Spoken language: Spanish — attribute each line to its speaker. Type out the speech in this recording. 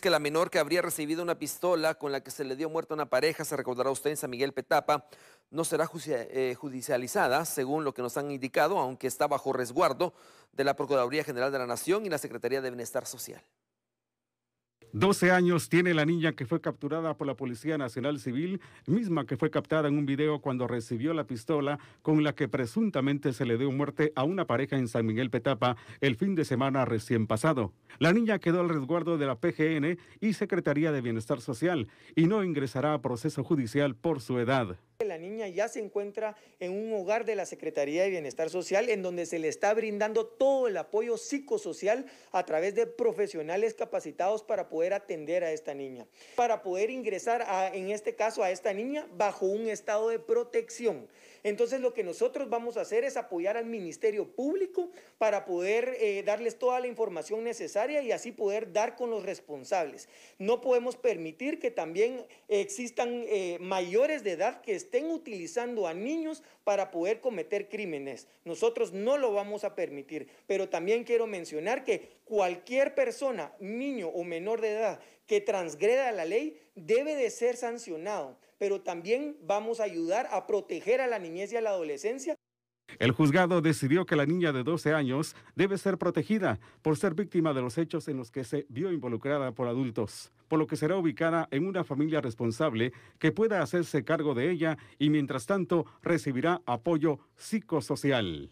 Speaker 1: que la menor que habría recibido una pistola con la que se le dio muerte a una pareja, se recordará usted en San Miguel Petapa, no será eh, judicializada, según lo que nos han indicado, aunque está bajo resguardo de la Procuraduría General de la Nación y la Secretaría de Bienestar Social.
Speaker 2: 12 años tiene la niña que fue capturada por la Policía Nacional Civil, misma que fue captada en un video cuando recibió la pistola con la que presuntamente se le dio muerte a una pareja en San Miguel Petapa el fin de semana recién pasado. La niña quedó al resguardo de la PGN y Secretaría de Bienestar Social y no ingresará a proceso judicial por su edad
Speaker 3: ya se encuentra en un hogar de la Secretaría de Bienestar Social en donde se le está brindando todo el apoyo psicosocial a través de profesionales capacitados para poder atender a esta niña, para poder ingresar a, en este caso a esta niña bajo un estado de protección. Entonces lo que nosotros vamos a hacer es apoyar al Ministerio Público para poder eh, darles toda la información necesaria y así poder dar con los responsables. No podemos permitir que también existan eh, mayores de edad que estén utilizando utilizando a niños para poder cometer crímenes. Nosotros no lo vamos a permitir, pero también quiero mencionar que cualquier persona, niño o menor de edad, que transgreda la ley debe de ser sancionado, pero también vamos a ayudar a proteger a la niñez y a la adolescencia
Speaker 2: el juzgado decidió que la niña de 12 años debe ser protegida por ser víctima de los hechos en los que se vio involucrada por adultos, por lo que será ubicada en una familia responsable que pueda hacerse cargo de ella y mientras tanto recibirá apoyo psicosocial.